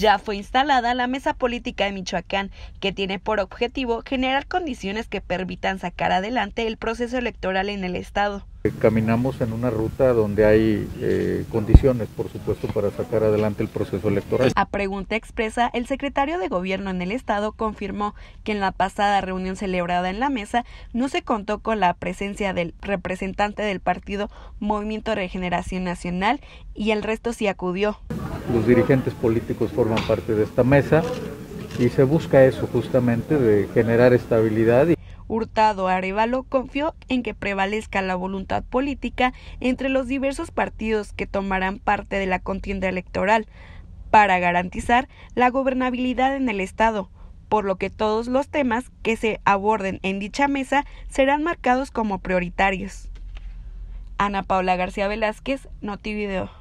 Ya fue instalada la Mesa Política de Michoacán, que tiene por objetivo generar condiciones que permitan sacar adelante el proceso electoral en el Estado. Eh, caminamos en una ruta donde hay eh, condiciones, por supuesto, para sacar adelante el proceso electoral. A pregunta expresa, el secretario de Gobierno en el Estado confirmó que en la pasada reunión celebrada en la mesa no se contó con la presencia del representante del partido Movimiento Regeneración Nacional y el resto sí acudió los dirigentes políticos forman parte de esta mesa y se busca eso justamente de generar estabilidad. Hurtado Arevalo confió en que prevalezca la voluntad política entre los diversos partidos que tomarán parte de la contienda electoral para garantizar la gobernabilidad en el Estado, por lo que todos los temas que se aborden en dicha mesa serán marcados como prioritarios. Ana Paula García Velázquez, Notivideo.